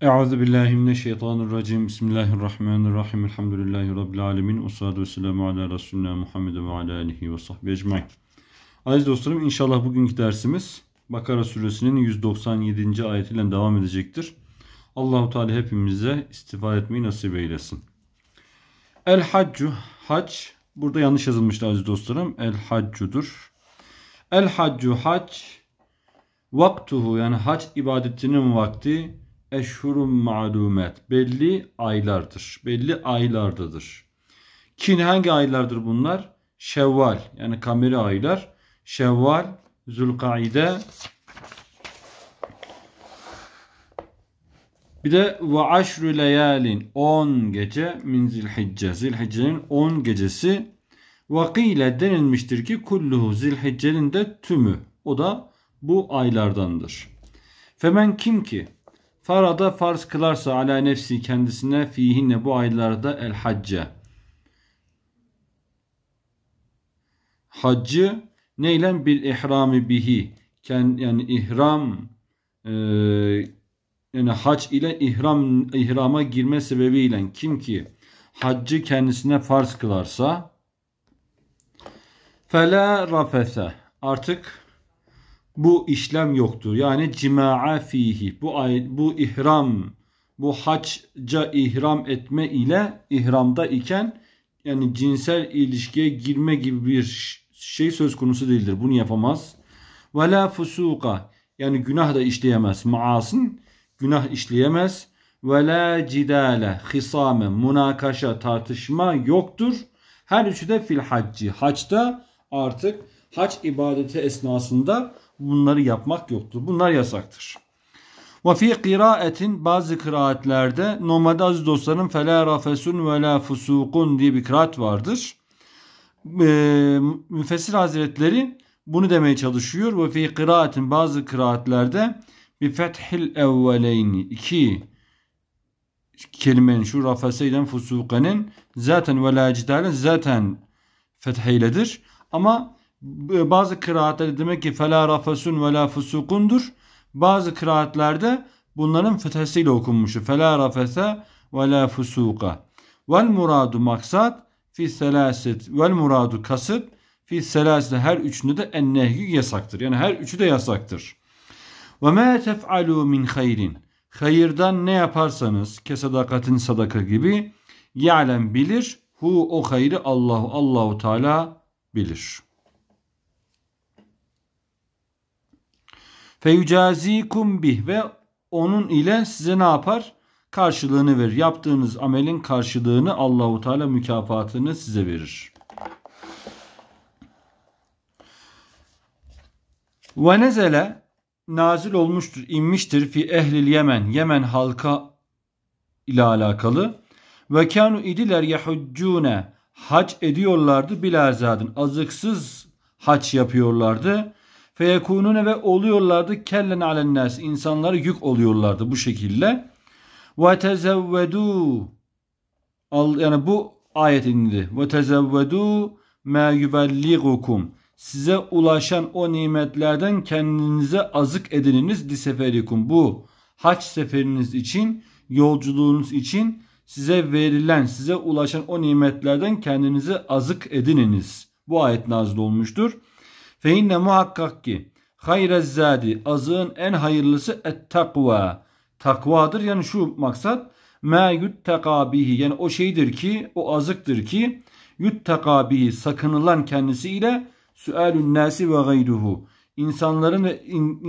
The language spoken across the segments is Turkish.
Euzu billahi mineşşeytanirracim. Bismillahirrahmanirrahim. Elhamdülillahi rabbil alamin. Essalatu vesselamu ala resulina Muhammed ve ala alihi ve sahbihi ecmaîn. Aziz dostlarım inşallah bugünkü dersimiz Bakara suresinin 197. ayetiyle devam edecektir. Allahu Teala hepimize istifa etmeyi nasip eylesin. El haccu hac burada yanlış yazılmıştı aziz dostlarım. El haccudur. El haccu hac vaktuhu yani hac ibadetinin vakti eşhurun malumet belli aylardır. Belli aylardadır. Kin hangi aylardır bunlar? Şevval yani kameri aylar. Şevval, Zülkaide bir de ve aşru leyalin 10 gece min zilhicce. Zilhicce'nin 10 gecesi vakile denilmiştir ki kulluhu zilhicce'nin de tümü. O da bu aylardandır. Femen kim ki Farada farz kılarsa ala nefsi kendisine fihinne bu aylarda el hacca. Haccı neyle bil ihrami bihi. Yani ihram e, yani hac ile ihram ihrama girme sebebiyle kim ki haccı kendisine farz kılarsa fela rafese artık bu işlem yoktur. Yani cima'a fihi. Bu, ay bu ihram, bu hacca ihram etme ile ihramda iken yani cinsel ilişkiye girme gibi bir şey söz konusu değildir. Bunu yapamaz. Ve la fusuka. Yani günah da işleyemez. Maasın günah işleyemez. Ve la cidale. Hisame, münakaşa, tartışma yoktur. Her üçü de fil haccı. Haçta artık haç ibadeti esnasında bunları yapmak yoktur. Bunlar yasaktır. Ve fi kıraatin bazı kıraatlerde normalde aziz dostlarım fela rafesun ve la fusukun diye bir kıraat vardır. Ee, müfessir hazretleri bunu demeye çalışıyor. Ve fi kıraatin bazı kıraatlerde bir fethil evveleyni iki kelimenin şu rafeseyden fusukenin zaten ve la zaten fetheyledir. Ama ee, bazı kıraatlerde demek ki fela rafesun ve la fusukundur. Bazı kıraatlerde bunların fethesiyle okunmuşu. Fela rafese ve la fusuka. Vel muradu maksat fi selaset vel muradu kasıt fi selaset her üçünde de en nehyi yasaktır. Yani her üçü de yasaktır. Ve ma tef'alu min hayrin. Hayırdan ne yaparsanız ke sadakatin sadaka gibi ya'lem bilir hu o hayrı Allahu Allahu Teala bilir. Feyucazikum bih ve onun ile size ne yapar? Karşılığını verir. Yaptığınız amelin karşılığını Allahu Teala mükafatını size verir. Ve nezele nazil olmuştur, inmiştir fi ehlil Yemen, Yemen halka ile alakalı. Ve kanu idiler yahuccune hac ediyorlardı bilazadın. Azıksız hac yapıyorlardı feyekunune ve oluyorlardı kellen alen nas yük oluyorlardı bu şekilde. Ve tezevvedu yani bu ayet indi. Ve tezevvedu ma yubelligukum size ulaşan o nimetlerden kendinize azık edininiz li seferikum. Bu haç seferiniz için, yolculuğunuz için size verilen, size ulaşan o nimetlerden kendinize azık edininiz. Bu ayet nazil olmuştur. Fe inne muhakkak ki hayrez zadi azığın en hayırlısı et takva. Takvadır yani şu maksat ma yuttaka bihi yani o şeydir ki o azıktır ki yuttaka bihi sakınılan kendisiyle süelün nasi ve gayruhu insanların ve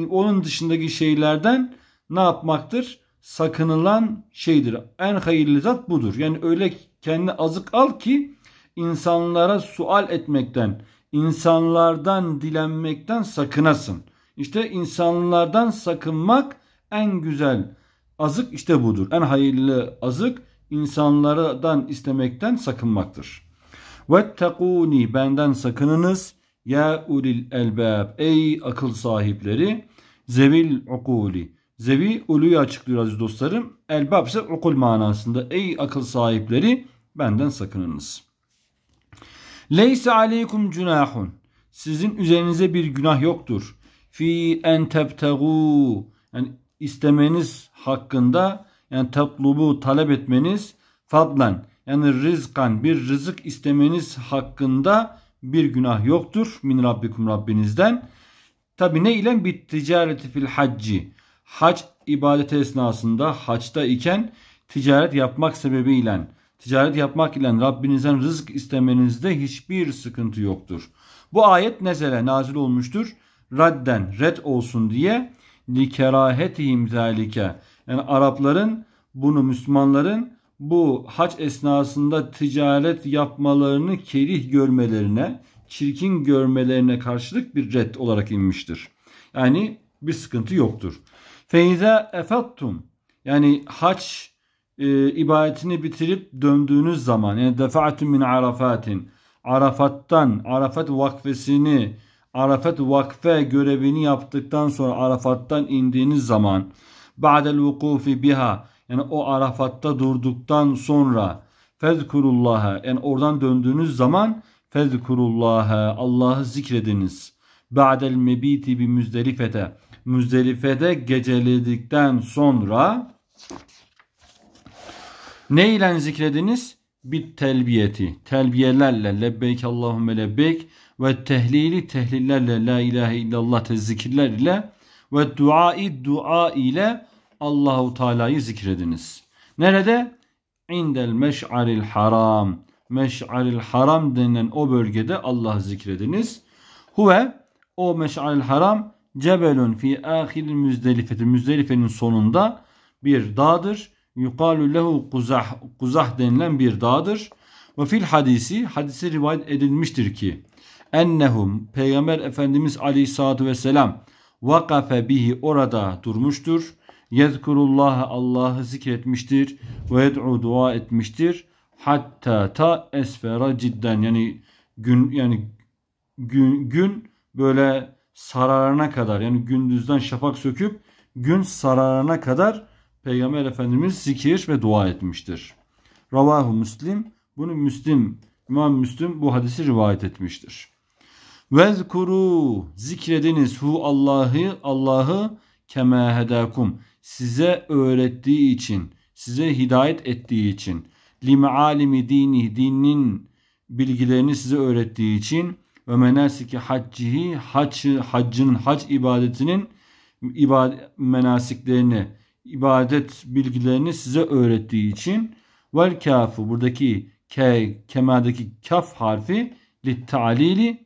onun dışındaki şeylerden ne yapmaktır? Sakınılan şeydir. En hayırlı zat budur. Yani öyle kendi azık al ki insanlara sual etmekten insanlardan dilenmekten sakınasın. İşte insanlardan sakınmak en güzel azık işte budur. En hayırlı azık insanlardan istemekten sakınmaktır. Vettekuni benden sakınınız ya ulil elbab ey akıl sahipleri zevil ukuli zevi uluyu açıklıyor aziz dostlarım elbab ise okul manasında ey akıl sahipleri benden sakınınız.'' Leyse aleykum cunahun. Sizin üzerinize bir günah yoktur. Fi en tebtegu. Yani istemeniz hakkında yani tatlubu talep etmeniz fadlan yani rızkan bir rızık istemeniz hakkında bir günah yoktur min rabbikum Rabbinizden. Tabi ne ile bit ticareti fil hacci. Hac ibadeti esnasında haçta iken ticaret yapmak sebebiyle ticaret yapmak ile Rabbinizden rızık istemenizde hiçbir sıkıntı yoktur. Bu ayet nezele nazil olmuştur. Radden red olsun diye likeratihim zalike. Yani Arapların bunu Müslümanların bu haç esnasında ticaret yapmalarını kerih görmelerine, çirkin görmelerine karşılık bir red olarak inmiştir. Yani bir sıkıntı yoktur. Feize efattum yani haç e, ibadetini bitirip döndüğünüz zaman yani defaatun min arafatin Arafat'tan Arafat vakfesini Arafat vakfe görevini yaptıktan sonra Arafat'tan indiğiniz zaman ba'del vukufi biha yani o Arafat'ta durduktan sonra fezkurullaha yani oradan döndüğünüz zaman fezkurullaha Allah'ı zikrediniz. Ba'del mebiti bi müzdelifete müzdelifede geceledikten sonra ne ile zikrediniz? Bir telbiyeti. Telbiyelerle lebbeyk Allahümme lebbeyk ve tehlili tehlillerle la ilahe illallah tezikirler ile ve duai dua ile Allahu Teala'yı zikrediniz. Nerede? İndel meş'aril haram. Meş'aril haram denilen o bölgede Allah'ı zikrediniz. Huve o meş'aril haram cebelun fi ahiril müzdelifeti. Müzdelifenin sonunda bir dağdır yuqalu lehu kuzah, kuzah denilen bir dağdır. Ve fil hadisi hadise rivayet edilmiştir ki ennehum Peygamber Efendimiz Aleyhisselatü Vesselam vakafe bihi orada durmuştur. Yezkurullahı Allah'ı zikretmiştir ve yed'u dua etmiştir. Hatta ta esfera cidden yani gün yani gün gün böyle sararana kadar yani gündüzden şafak söküp gün sararana kadar Peygamber Efendimiz zikir ve dua etmiştir. Ravahu Müslim bunu Müslim İmam Müslim bu hadisi rivayet etmiştir. Vezkuru zikrediniz hu Allah'ı Allah'ı keme hedakum size öğrettiği için size hidayet ettiği için lima alimi dini dinin bilgilerini size öğrettiği için ve menasiki haccihi haç haccın hac ibadetinin ibad menasiklerini ibadet bilgilerini size öğrettiği için vel kafu buradaki ke kemadaki kaf harfi lit talili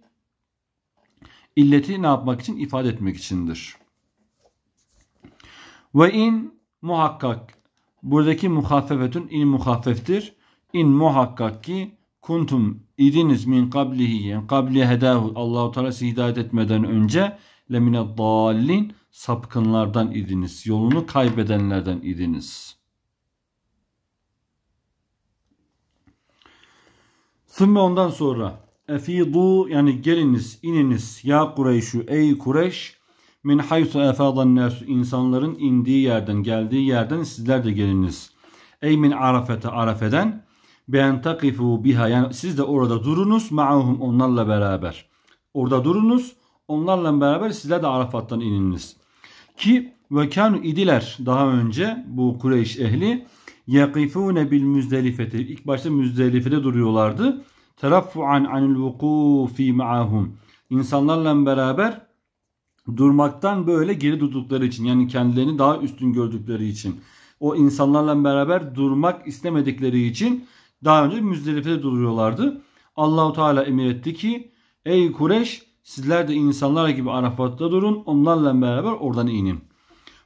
illeti ne yapmak için ifade etmek içindir. Ve in muhakkak buradaki muhaffefetun in muhaffeftir. İn muhakkak ki kuntum idiniz min kablihi yani kabli hedahu Allahu Teala hidayet etmeden önce lemine dallin sapkınlardan idiniz, yolunu kaybedenlerden idiniz. Sümme ondan sonra efidu yani geliniz, ininiz ya Kureyş'ü ey Kureyş min haytu efadan nersu insanların indiği yerden, geldiği yerden sizler de geliniz. Ey min arafete arafeden ben takifu biha yani siz de orada durunuz ma'ahum onlarla beraber. Orada durunuz onlarla beraber sizler de Arafat'tan ininiz. Ki ve kanu idiler daha önce bu Kureyş ehli yakifune bil müzdelifeti. İlk başta müzdelifede duruyorlardı. Teraffuan anil vukufi ma'ahum. İnsanlarla beraber durmaktan böyle geri durdukları için yani kendilerini daha üstün gördükleri için o insanlarla beraber durmak istemedikleri için daha önce Müzdelife'de duruyorlardı. Allahu Teala emir etti ki ey Kureyş. Sizler de insanlar gibi Arafat'ta durun. Onlarla beraber oradan inin.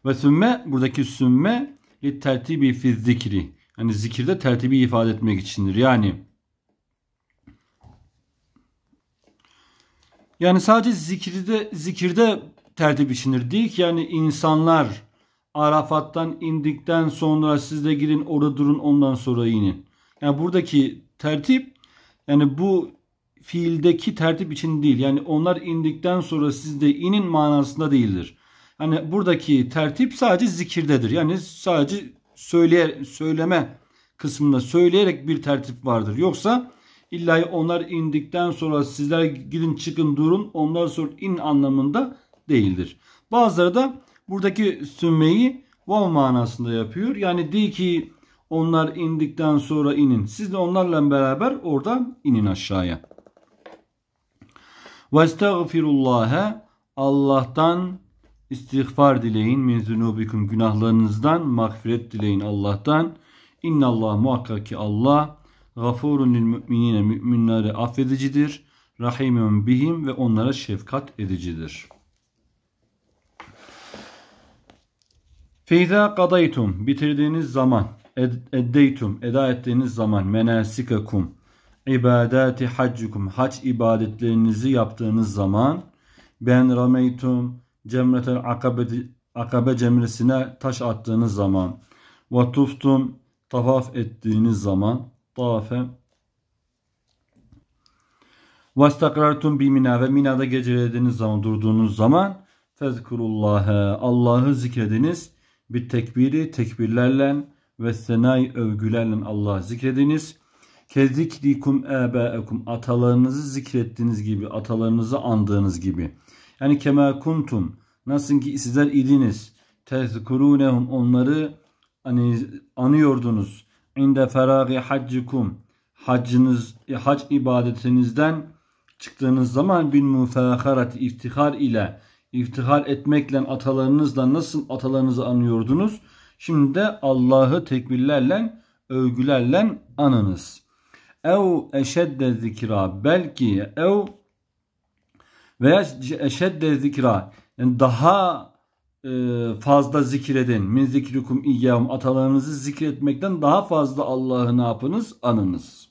Ve sümme buradaki sümme li tertibi fi zikri. Yani zikirde tertibi ifade etmek içindir. Yani yani sadece zikirde zikirde tertip içindir. Değil ki yani insanlar Arafat'tan indikten sonra siz de girin orada durun ondan sonra inin. Yani buradaki tertip yani bu fiildeki tertip için değil. Yani onlar indikten sonra siz de inin manasında değildir. Hani buradaki tertip sadece zikirdedir. Yani sadece söyleye, söyleme kısmında söyleyerek bir tertip vardır. Yoksa illa onlar indikten sonra sizler gidin çıkın durun ondan sonra in anlamında değildir. Bazıları da buradaki sümmeyi vav manasında yapıyor. Yani değil ki onlar indikten sonra inin. Siz de onlarla beraber orada inin aşağıya. Ve estağfirullâhe Allah'tan istiğfar dileyin. Min zunubikum günahlarınızdan mağfiret dileyin Allah'tan. İnnallah muhakkak ki Allah gafurun lil müminine müminleri affedicidir. Rahimun bihim ve onlara şefkat edicidir. Feyza kadaytum bitirdiğiniz zaman eddeytum eda ettiğiniz zaman menasikakum ibadeti haccukum hac ibadetlerinizi yaptığınız zaman ben rameytum cemretel akabe, akabe cemresine taş attığınız zaman ve tuftum tavaf ettiğiniz zaman tavafe Vastakrartum bi mina ve minada gecelediğiniz zaman durduğunuz zaman fezkurullaha Allah'ı zikrediniz. Bir tekbiri tekbirlerle ve senay övgülerle Allah'ı zikrediniz. Kezikrikum ebaekum atalarınızı zikrettiğiniz gibi, atalarınızı andığınız gibi. Yani kema kuntum nasıl ki sizler idiniz. Tezkurunehum onları hani anıyordunuz. İnde feragi haccikum hacınız e, hac ibadetinizden çıktığınız zaman bin mufaharat iftihar ile iftihar etmekle atalarınızla nasıl atalarınızı anıyordunuz? Şimdi de Allah'ı tekbirlerle, övgülerle anınız.'' ev eşedde zikra belki ev veya eşedde zikra yani daha e, fazla zikredin. Min zikrikum iyyahum atalarınızı zikretmekten daha fazla Allah'ı ne yapınız? Anınız.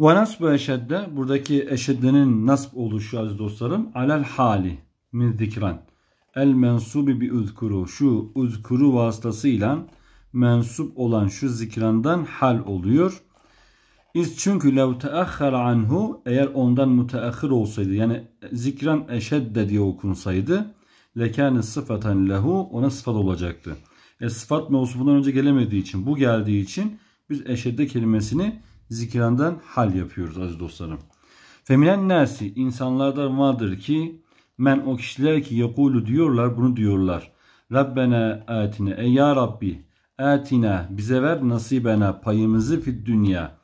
Ve nasbu eşedde buradaki eşeddenin nasb oluşu aziz dostlarım alel hali min zikran el mensubi bi uzkuru şu uzkuru vasıtasıyla mensup olan şu zikrandan hal oluyor. İz çünkü lev teahhar anhu eğer ondan müteahhir olsaydı yani zikran eşedde diye okunsaydı lekâne sıfaten lehu ona sıfat olacaktı. E sıfat mevsufundan önce gelemediği için bu geldiği için biz eşedde kelimesini zikrandan hal yapıyoruz aziz dostlarım. Feminen nersi insanlarda vardır ki men o kişiler ki yakulu diyorlar bunu diyorlar. Rabbena atine ey ya Rabbi Etine bize ver nasibena payımızı fid dünya.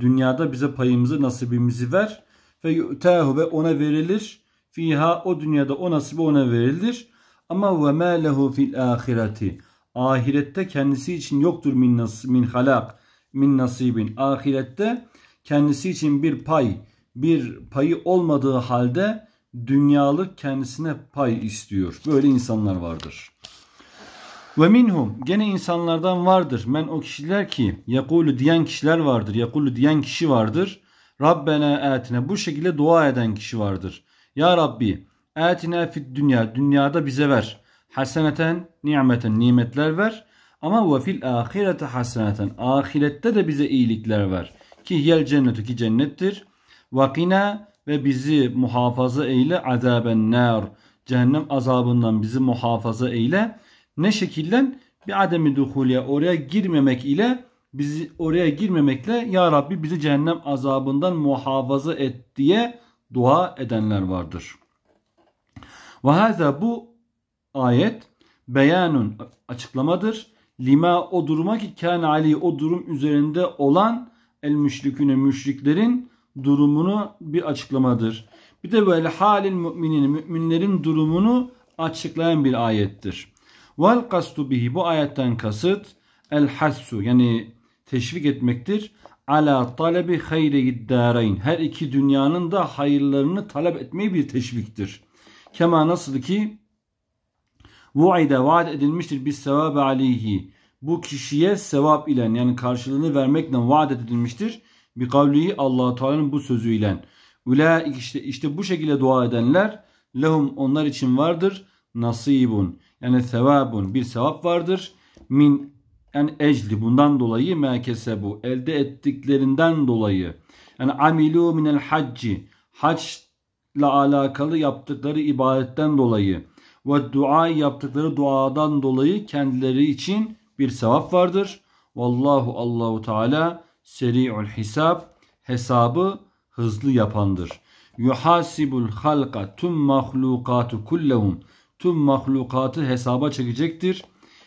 Dünyada bize payımızı nasibimizi ver. Ve yu'tahu ve ona verilir. Fiha o dünyada o nasibi ona verilir. Ama ve ma lehu fil ahireti. Ahirette kendisi için yoktur min, nas min halak min nasibin. Ahirette kendisi için bir pay, bir payı olmadığı halde dünyalık kendisine pay istiyor. Böyle insanlar vardır. Ve minhum gene insanlardan vardır. Men o kişiler ki yakulu diyen kişiler vardır. Yakulu diyen kişi vardır. Rabbena etine bu şekilde dua eden kişi vardır. Ya Rabbi etine fit dünya dünyada bize ver. Haseneten nimeten nimetler ver. Ama ve fil ahirete haseneten ahirette de bize iyilikler ver. Ki hiyel cennetu ki cennettir. Vakina ve bizi muhafaza eyle azaben nar. Cehennem azabından bizi muhafaza eyle ne şekilden bir ademi duhulye oraya girmemek ile bizi oraya girmemekle ya Rabbi bizi cehennem azabından muhafaza et diye dua edenler vardır. Ve haza bu ayet beyanun açıklamadır. Lima o duruma ki kâne ali o durum üzerinde olan el müşriküne müşriklerin durumunu bir açıklamadır. Bir de böyle halin müminin müminlerin durumunu açıklayan bir ayettir. Vel kastu bihi bu ayetten kasıt el hassu yani teşvik etmektir. Ala talebi hayri darayn. Her iki dünyanın da hayırlarını talep etmeyi bir teşviktir. Kema nasıl ki Vu'ide vaat edilmiştir bir sevap aleyhi. Bu kişiye sevap ile yani karşılığını vermekle vaat edilmiştir. Bir kavlihi Allah Teala'nın bu sözüyle. Ula işte işte bu şekilde dua edenler lehum onlar için vardır nasibun. Yani sevabun bir sevap vardır. Min yani ecli bundan dolayı merkeze bu elde ettiklerinden dolayı. Yani amilu minel hacci haçla alakalı yaptıkları ibadetten dolayı ve dua yaptıkları duadan dolayı kendileri için bir sevap vardır. Vallahu Allahu Teala seri'ul hisab hesabı hızlı yapandır. Yuhasibul halka tüm mahlukatu kullehum tüm mahlukatı hesaba çekecektir.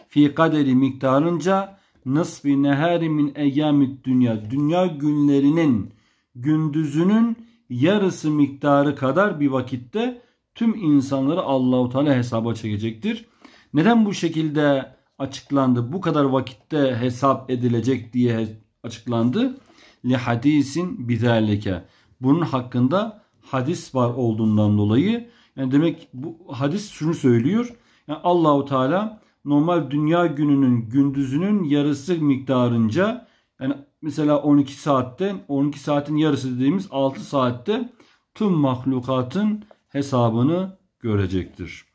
Fi kaderi miktarınca nısbi neheri min eyyamid dünya. Dünya günlerinin gündüzünün yarısı miktarı kadar bir vakitte tüm insanları Allahu Teala hesaba çekecektir. Neden bu şekilde açıklandı? Bu kadar vakitte hesap edilecek diye açıklandı. Li hadisin bizerleke. Bunun hakkında hadis var olduğundan dolayı yani demek bu hadis şunu söylüyor. Yani Allahu Teala normal dünya gününün gündüzünün yarısı miktarınca yani mesela 12 saatten 12 saatin yarısı dediğimiz 6 saatte tüm mahlukatın hesabını görecektir.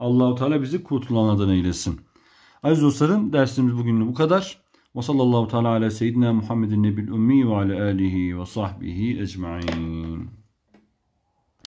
Allahu Teala bizi kurtulanlardan eylesin. Aziz dostlarım dersimiz bugünlük bu kadar. Ve sallallahu teala ala seyyidina Muhammedin nebil ümmi ve ala alihi ve sahbihi ecmain.